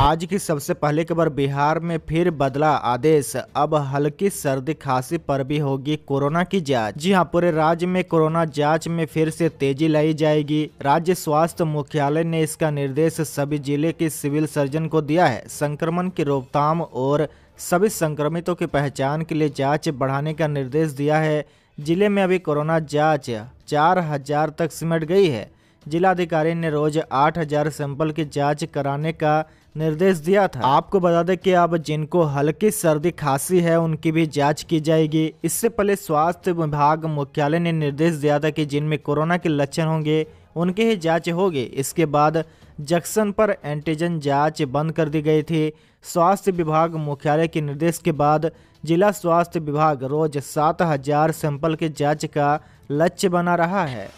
आज की सबसे पहले खबर बिहार में फिर बदला आदेश अब हल्की सर्दी खांसी पर भी होगी कोरोना की जांच जी हां पूरे राज्य में कोरोना जांच में फिर से तेजी लाई जाएगी राज्य स्वास्थ्य मुख्यालय ने इसका निर्देश सभी जिले के सिविल सर्जन को दिया है संक्रमण की रोकथाम और सभी संक्रमितों की पहचान के लिए जाँच बढ़ाने का निर्देश दिया है जिले में अभी कोरोना जाँच चार हजार तक सिमट गई है जिलाधिकारी ने रोज 8000 सैंपल की जांच कराने का निर्देश दिया था आपको बता दें कि अब जिनको हल्की सर्दी खांसी है उनकी भी जांच की जाएगी इससे पहले स्वास्थ्य विभाग मुख्यालय ने निर्देश दिया था कि जिनमें कोरोना के लक्षण होंगे उनकी ही जांच होगी इसके बाद जक्सन पर एंटीजन जांच बंद कर दी गई थी स्वास्थ्य विभाग मुख्यालय के निर्देश के बाद जिला स्वास्थ्य विभाग रोज सात हजार सैंपल की जांच का लक्ष्य बना रहा है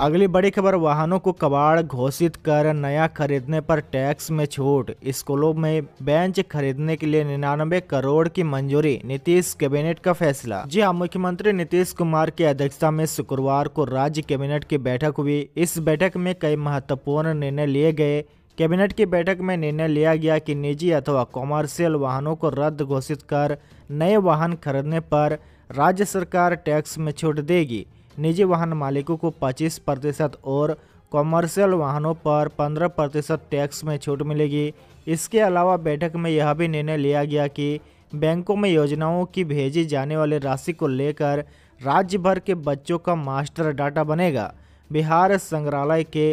अगली बड़ी खबर वाहनों को कबाड़ घोषित कर नया खरीदने पर टैक्स में छूट स्कूलों में बेंच खरीदने के लिए निन्यानबे करोड़ की मंजूरी नीतीश कैबिनेट का फैसला जी हाँ मुख्यमंत्री नीतीश कुमार की अध्यक्षता में शुक्रवार को राज्य कैबिनेट की बैठक हुई इस बैठक में कई महत्वपूर्ण निर्णय लिए गए कैबिनेट की बैठक में निर्णय लिया गया कि निजी अथवा कॉमर्शियल वाहनों को रद्द घोषित कर नए वाहन खरीदने पर राज्य सरकार टैक्स में छूट देगी निजी वाहन मालिकों को 25 प्रतिशत और कॉमर्शियल वाहनों पर 15 प्रतिशत टैक्स में छूट मिलेगी इसके अलावा बैठक में यह भी निर्णय लिया गया कि बैंकों में योजनाओं की भेजी जाने वाली राशि को लेकर राज्य भर के बच्चों का मास्टर डाटा बनेगा बिहार संग्रहालय के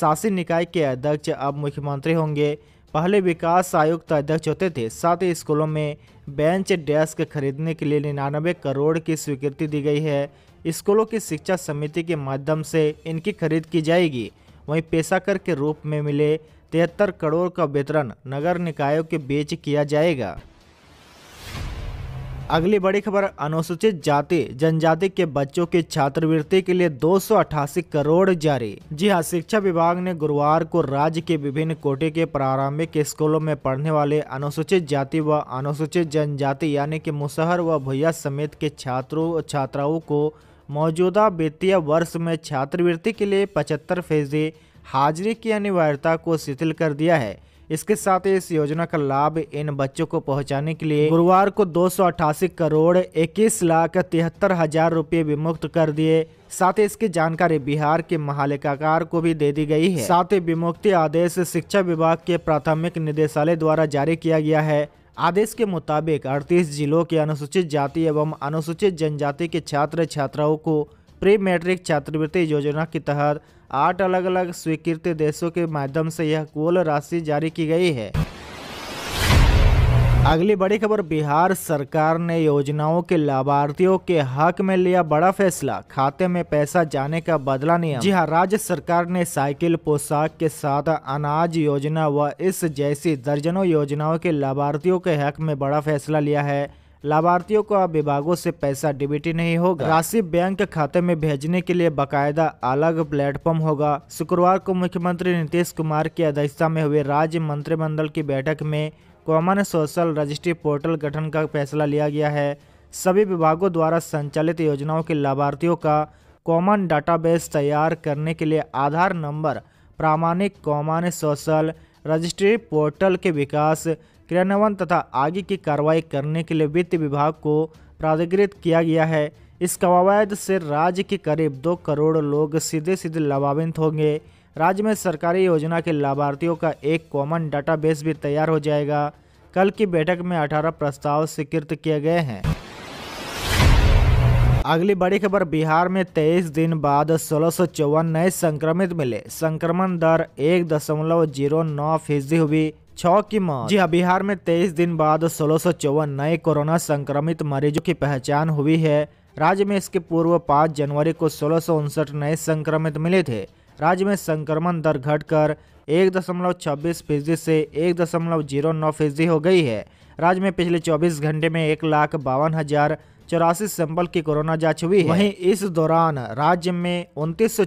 शासी निकाय के अध्यक्ष अब मुख्यमंत्री होंगे पहले विकास आयुक्त अध्यक्ष होते थे साथ ही स्कूलों में बेंच डेस्क खरीदने के लिए निन्यानवे करोड़ की स्वीकृति दी गई है स्कूलों की शिक्षा समिति के माध्यम से इनकी खरीद की जाएगी वहीं पेशाकर के रूप में मिले तिहत्तर करोड़ का वितरण नगर निकायों के बीच किया जाएगा अगली बड़ी खबर अनुसूचित जाति जनजाति के बच्चों की छात्रवृत्ति के लिए दो करोड़ जारी जी हाँ शिक्षा विभाग ने गुरुवार को राज्य के विभिन्न कोटे के प्रारंभिक स्कूलों में पढ़ने वाले अनुसूचित जाति व अनुसूचित जनजाति यानी कि मुसहर व भैया समेत के छात्रों छात्राओं को मौजूदा वित्तीय वर्ष में छात्रवृत्ति के लिए पचहत्तर फीसदी हाजिरी की अनिवार्यता को शिथिल कर दिया है इसके साथ ही इस योजना का लाभ इन बच्चों को पहुंचाने के लिए गुरुवार को दो करोड़ इक्कीस लाख तिहत्तर हजार रूपए विमुक्त कर दिए साथ ही इसकी जानकारी बिहार के महालेखाकार को भी दे दी गई है साथ ही विमुक्ति आदेश शिक्षा विभाग के प्राथमिक निदेशालय द्वारा जारी किया गया है आदेश के मुताबिक 38 जिलों के अनुसूचित जाति एवं अनुसूचित जनजाति के छात्र छात्राओं को प्री मैट्रिक छात्रवृत्ति योजना के तहत आठ अलग अलग स्वीकृत देशों के माध्यम से यह कुल राशि जारी की गई है अगली बड़ी खबर बिहार सरकार ने योजनाओं के लाभार्थियों के हक में लिया बड़ा फैसला खाते में पैसा जाने का बदला नियम जी हाँ राज्य सरकार ने साइकिल पोशाक के साथ अनाज योजना व इस जैसी दर्जनों योजनाओं के लाभार्थियों के हक में बड़ा फैसला लिया है लाभार्थियों को अब विभागों से पैसा डिबिट नहीं होगा हाँ। राशि बैंक खाते में भेजने के लिए बकायदा अलग प्लेटफॉर्म होगा शुक्रवार को मुख्यमंत्री नीतीश कुमार की अध्यक्षता में हुए राज्य मंत्रिमंडल की बैठक में कॉमन सोशल रजिस्ट्री पोर्टल गठन का फैसला लिया गया है सभी विभागों द्वारा संचालित योजनाओं के लाभार्थियों का कॉमन डाटाबेस तैयार करने के लिए आधार नंबर प्रामाणिक कॉमन सोशल रजिस्ट्री पोर्टल के विकास क्रियान्वयन तथा आगे की कार्रवाई करने के लिए वित्त विभाग को प्राधिकृत किया गया है इस कवायद से राज्य के करीब दो करोड़ लोग सीधे सीधे लाभान्वित होंगे राज्य में सरकारी योजना के लाभार्थियों का एक कॉमन डाटाबेस भी तैयार हो जाएगा कल की बैठक में 18 प्रस्ताव स्वीकृत किए गए हैं अगली बड़ी खबर बिहार में 23 दिन बाद सोलह नए संक्रमित मिले संक्रमण दर एक दशमलव जीरो नौ फीसदी हुई छह की मौत जी हाँ बिहार में तेईस दिन बाद सोलह नए कोरोना संक्रमित मरीजों की पहचान हुई है राज्य में इसके पूर्व पाँच जनवरी को सोलह नए संक्रमित मिले थे राज्य में संक्रमण दर घटकर एक दशमलव छब्बीस फीसदी से एक दशमलव जीरो नौ फीसदी हो गई है राज्य में पिछले 24 घंटे में एक लाख बावन हजार चौरासी सैंपल की कोरोना जांच हुई है वहीं इस दौरान राज्य में उनतीस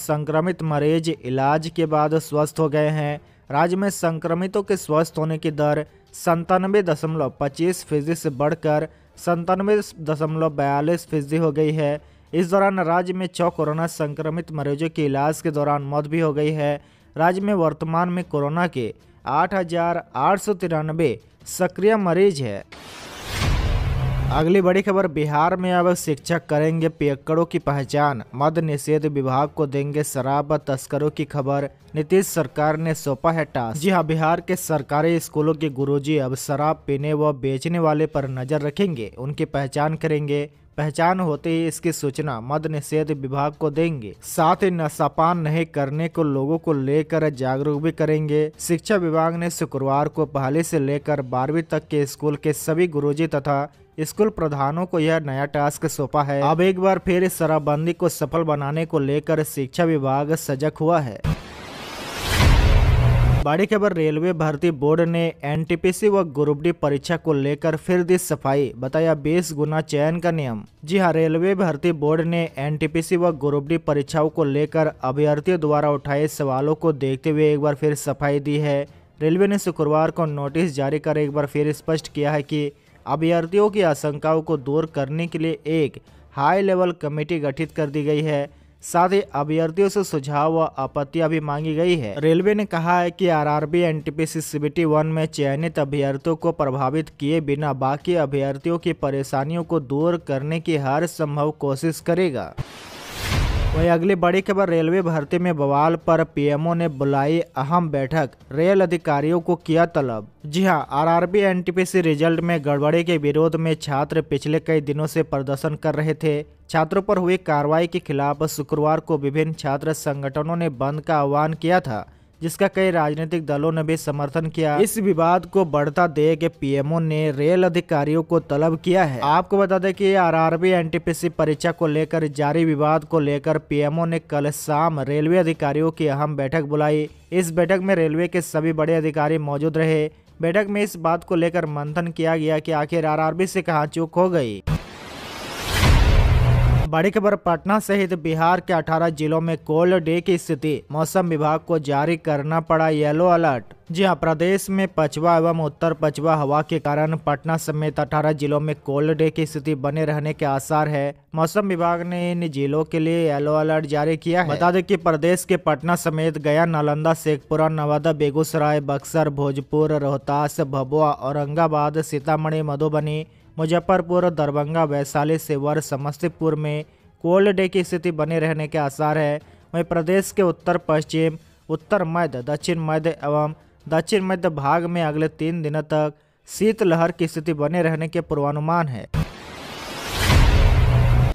संक्रमित मरीज इलाज के बाद स्वस्थ हो गए हैं राज्य में संक्रमितों के स्वस्थ होने की दर संतानवे दशमलव पच्चीस फीसदी से बढ़कर संतानवे दशमलव बयालीस फीसदी हो गई है इस दौरान राज्य में छः कोरोना संक्रमित मरीजों के इलाज के दौरान मौत भी हो गई है राज्य में वर्तमान में कोरोना के आठ हजार आठ सौ तिरानबे सक्रिय मरीज है अगली बड़ी खबर बिहार में अब शिक्षक करेंगे पियक्कड़ों की पहचान मद निषेध विभाग को देंगे शराब तस्करों की खबर नीतीश सरकार ने सौंपा है टास्क जी हाँ बिहार के सरकारी स्कूलों के गुरुजी अब शराब पीने व बेचने वाले पर नजर रखेंगे उनकी पहचान करेंगे पहचान होते ही इसकी सूचना मद निषेध विभाग को देंगे साथ ही नशापान नहीं करने को लोगों को लेकर जागरूक भी करेंगे शिक्षा विभाग ने शुक्रवार को पहले से लेकर बारहवीं तक के स्कूल के सभी गुरुजी तथा स्कूल प्रधानों को यह नया टास्क सौंपा है अब एक बार फिर शराबबंदी को सफल बनाने को लेकर शिक्षा विभाग सजग हुआ है बड़ी खबर रेलवे भर्ती बोर्ड ने एनटीपीसी व ग्रुप डी परीक्षा को लेकर फिर दी सफाई बताया 20 गुना चयन का नियम जी हां रेलवे भर्ती बोर्ड ने एनटीपीसी व ग्रुप डी परीक्षाओं को लेकर अभ्यर्थियों द्वारा उठाए सवालों को देखते हुए एक बार फिर सफाई दी है रेलवे ने शुक्रवार को नोटिस जारी कर एक बार फिर स्पष्ट किया है कि अभ्यर्थियों की आशंकाओं को दूर करने के लिए एक हाई लेवल कमेटी गठित कर दी गई है साथ ही अभ्यर्थियों से सुझाव व आपत्तियां भी मांगी गई है रेलवे ने कहा है कि आरआरबी एनटीपीसी सीबीटी वन में चयनित अभ्यर्थियों को प्रभावित किए बिना बाकी अभ्यर्थियों की परेशानियों को दूर करने की हर संभव कोशिश करेगा वहीं अगली बड़ी खबर रेलवे भर्ती में बवाल पर पीएमओ ने बुलाई अहम बैठक रेल अधिकारियों को किया तलब जी हां आरआरबी एनटीपीसी रिजल्ट में गड़बड़ी के विरोध में छात्र पिछले कई दिनों से प्रदर्शन कर रहे थे छात्रों पर हुई कार्रवाई के खिलाफ शुक्रवार को विभिन्न छात्र संगठनों ने बंद का आह्वान किया था जिसका कई राजनीतिक दलों ने भी समर्थन किया इस विवाद को बढ़ता दे के पीएमओ ने रेल अधिकारियों को तलब किया है आपको बता दें कि आरआरबी एनटीपीसी परीक्षा को लेकर जारी विवाद को लेकर पीएमओ ने कल शाम रेलवे अधिकारियों की अहम बैठक बुलाई इस बैठक में रेलवे के सभी बड़े अधिकारी मौजूद रहे बैठक में इस बात को लेकर मंथन किया गया कि आखिर आरआरबी से कहाँ चूक हो गई बड़ी खबर पटना सहित बिहार के 18 जिलों में कोल्ड डे की स्थिति मौसम विभाग को जारी करना पड़ा येलो अलर्ट जी हाँ प्रदेश में पछवा एवं उत्तर पछवा हवा के कारण पटना समेत 18 जिलों में कोल्ड डे की स्थिति बने रहने के आसार है मौसम विभाग ने इन जिलों के लिए येलो अलर्ट जारी किया है बता दें कि प्रदेश के पटना समेत गया नालंदा शेखपुरा नवादा बेगूसराय बक्सर भोजपुर रोहतास भभुआ औरंगाबाद सीतामढ़ी मधुबनी मुजफ्फरपुर दरभंगा वैशाली सिवर समस्तीपुर में कोल्ड डे की स्थिति बने रहने के आसार है वहीं प्रदेश के उत्तर पश्चिम उत्तर मध्य दक्षिण मध्य एवं दक्षिण मध्य भाग में अगले तीन दिनों तक शीतलहर की स्थिति बने रहने के पूर्वानुमान है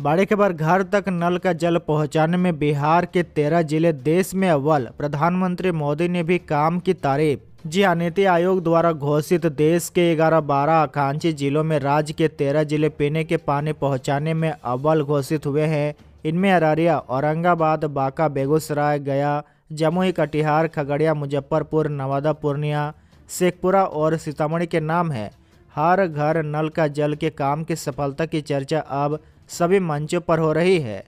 बाड़ी के घर तक नल का जल पहुंचाने में बिहार के तेरह जिले देश में अव्वल प्रधानमंत्री मोदी ने भी काम की तारीफ जी हाँ नीति आयोग द्वारा घोषित देश के ग्यारह बारह आकांक्षी जिलों में राज्य के तेरह जिले पीने के पानी पहुंचाने में अव्वल घोषित हुए हैं इनमें अररिया औरंगाबाद बांका बेगूसराय गया जमुई कटिहार खगड़िया मुजफ्फरपुर नवादा पूर्णिया शेखपुरा और सीतामढ़ी के नाम है हर घर नल का जल के काम की सफलता की चर्चा अब सभी मंचों पर हो रही है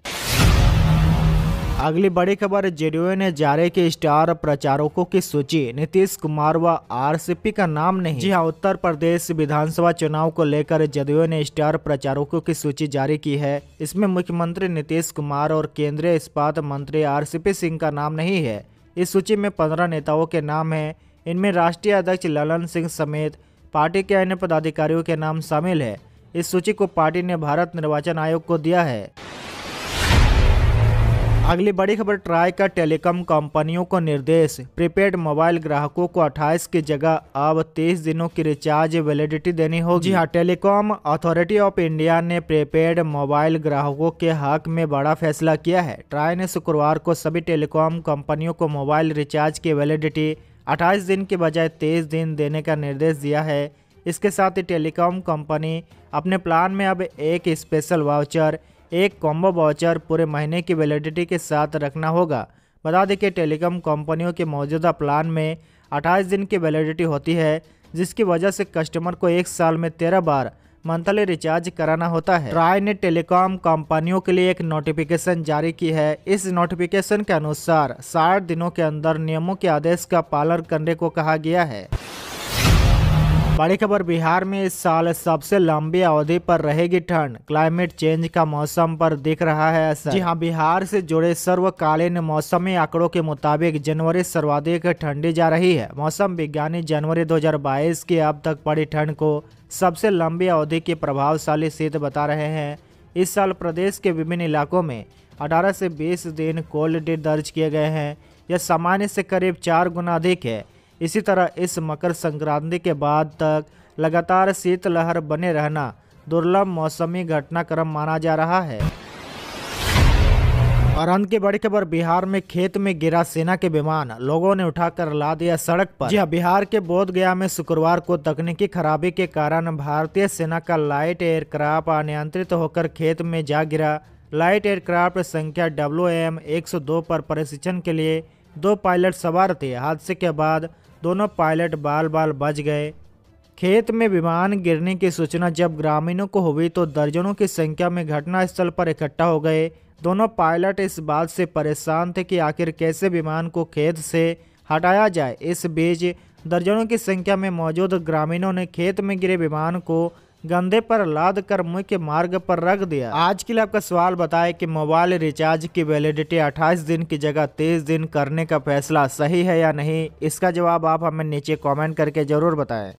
अगली बड़ी खबर जेडीयू ने जारी की स्टार प्रचारकों की सूची नीतीश कुमार व आरसीपी का नाम नहीं जी हाँ उत्तर प्रदेश विधानसभा चुनाव को लेकर जदयू ने स्टार प्रचारकों की सूची जारी की है इसमें मुख्यमंत्री नीतीश कुमार और केंद्रीय इस्पात मंत्री आर सिंह का नाम नहीं है इस सूची में पंद्रह नेताओं के नाम है इनमें राष्ट्रीय अध्यक्ष ललन सिंह समेत पार्टी के अन्य पदाधिकारियों के नाम शामिल है इस सूची को पार्टी ने भारत निर्वाचन आयोग को दिया है अगली बड़ी खबर ट्राई का टेलीकॉम कंपनियों को निर्देश प्रीपेड मोबाइल ग्राहकों को 28 की जगह अब 30 दिनों की रिचार्ज वैलिडिटी देनी होगी जी हाँ टेलीकॉम अथॉरिटी ऑफ इंडिया ने प्रीपेड मोबाइल ग्राहकों के हक में बड़ा फैसला किया है ट्राई ने शुक्रवार को सभी टेलीकॉम कंपनियों को मोबाइल रिचार्ज की वैलिडिटी अट्ठाईस दिन के बजाय तेईस दिन देने का निर्देश दिया है इसके साथ ही टेलीकॉम कंपनी अपने प्लान में अब एक स्पेशल वाउचर एक कॉम्बो वाउचर पूरे महीने की वैलिडिटी के साथ रखना होगा बता दें कि टेलीकॉम कंपनियों के मौजूदा प्लान में 28 दिन की वैलिडिटी होती है जिसकी वजह से कस्टमर को एक साल में तेरह बार मंथली रिचार्ज कराना होता है ट्राई ने टेलीकॉम कंपनियों के लिए एक नोटिफिकेशन जारी की है इस नोटिफिकेशन के अनुसार साठ दिनों के अंदर नियमों के आदेश का पालन करने को कहा गया है बड़ी खबर बिहार में इस साल सबसे लंबी अवधि पर रहेगी ठंड क्लाइमेट चेंज का मौसम पर दिख रहा है असर जी हाँ बिहार से जुड़े सर्वकालीन मौसमी आंकड़ों के मुताबिक जनवरी सर्वाधिक ठंडी जा रही है मौसम विज्ञानी जनवरी 2022 की अब तक पड़ी ठंड को सबसे लंबी अवधि की प्रभावशाली शीत बता रहे हैं इस साल प्रदेश के विभिन्न इलाकों में अठारह से बीस दिन कोल्ड डे दर्ज किए गए हैं यह सामान्य से करीब चार गुना अधिक है इसी तरह इस मकर संक्रांति के बाद तक लगातार शीतलहर बने रहना दुर्लभ मौसमी घटनाक्रम माना जा रहा है और अंत की बड़ी खबर बिहार में खेत में गिरा सेना के विमान लोगों ने उठाकर ला दिया सड़क पर जी हाँ, बिहार के बोधगया में शुक्रवार को तकनीकी खराबी के कारण भारतीय सेना का लाइट एयरक्राफ्ट अनियंत्रित होकर खेत में जा गिरा लाइट एयरक्राफ्ट संख्या डब्ल्यू एम एक पर प्रशिक्षण के लिए दो पायलट सवार थे हादसे के बाद दोनों पायलट बाल बाल बच गए खेत में विमान गिरने की सूचना जब ग्रामीणों को हुई तो दर्जनों की संख्या में घटनास्थल पर इकट्ठा हो गए दोनों पायलट इस बात से परेशान थे कि आखिर कैसे विमान को खेत से हटाया जाए इस बीच दर्जनों की संख्या में मौजूद ग्रामीणों ने खेत में गिरे विमान को गंदे पर लाद कर मुख्य मार्ग पर रख दिया आज के लिए आपका सवाल बताए कि मोबाइल रिचार्ज की वैलिडिटी 28 दिन की जगह 30 दिन करने का फैसला सही है या नहीं इसका जवाब आप हमें नीचे कमेंट करके जरूर बताएं